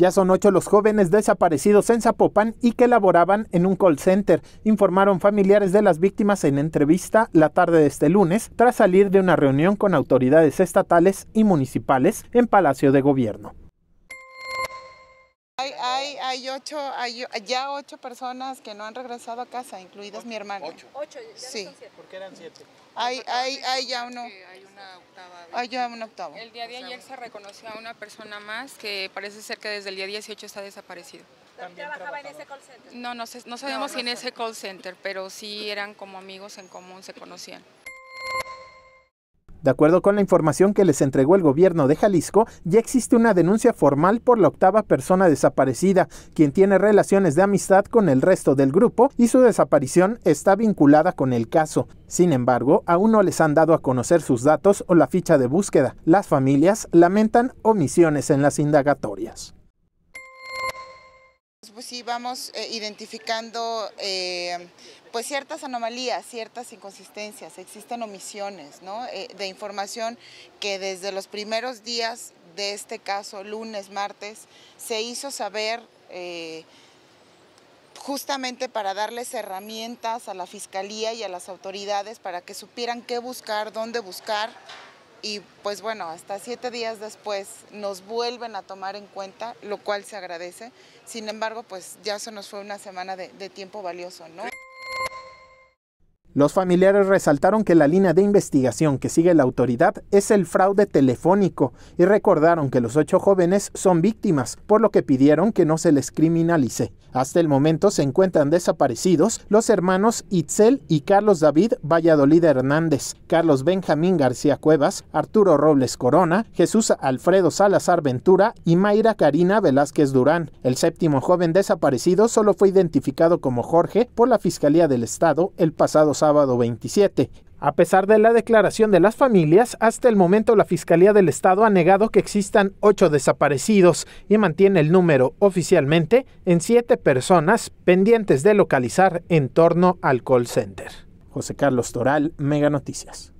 Ya son ocho los jóvenes desaparecidos en Zapopan y que laboraban en un call center, informaron familiares de las víctimas en entrevista la tarde de este lunes, tras salir de una reunión con autoridades estatales y municipales en Palacio de Gobierno hay ocho, hay ya ocho personas que no han regresado a casa, incluidas mi hermana. Ocho. ya sí. son siete. Porque eran siete. Hay, hay, hay ya uno. Hay una octava. Hay ya un octavo. El día de ayer se reconoció a una persona más que parece ser que desde el día 18 está desaparecido. ¿También trabajaba en ese call center? No, no, sabemos si en ese call center, pero sí eran como amigos en común, se conocían. De acuerdo con la información que les entregó el gobierno de Jalisco, ya existe una denuncia formal por la octava persona desaparecida, quien tiene relaciones de amistad con el resto del grupo y su desaparición está vinculada con el caso. Sin embargo, aún no les han dado a conocer sus datos o la ficha de búsqueda. Las familias lamentan omisiones en las indagatorias. Pues sí vamos eh, identificando eh, pues ciertas anomalías, ciertas inconsistencias, existen omisiones eh, de información que desde los primeros días de este caso, lunes, martes, se hizo saber justamente para darles herramientas a la Fiscalía y a las autoridades para que supieran qué buscar, dónde buscar y pues bueno, hasta siete días después nos vuelven a tomar en cuenta, lo cual se agradece. Sin embargo, pues ya se nos fue una semana de, tiempo valioso, ¿no? Los familiares resaltaron que la línea de investigación que sigue la autoridad es el fraude telefónico y recordaron que los ocho jóvenes son víctimas, por lo que pidieron que no se les criminalice. Hasta el momento se encuentran desaparecidos los hermanos Itzel y Carlos David Valladolid Hernández, Carlos Benjamín García Cuevas, Arturo Robles Corona, Jesús Alfredo Salazar Ventura y Mayra Karina Velázquez Durán. El séptimo joven desaparecido solo fue identificado como Jorge por la Fiscalía del Estado el pasado sábado 27. A pesar de la declaración de las familias, hasta el momento la Fiscalía del Estado ha negado que existan ocho desaparecidos y mantiene el número oficialmente en siete personas pendientes de localizar en torno al call center. José Carlos Toral, Mega Noticias.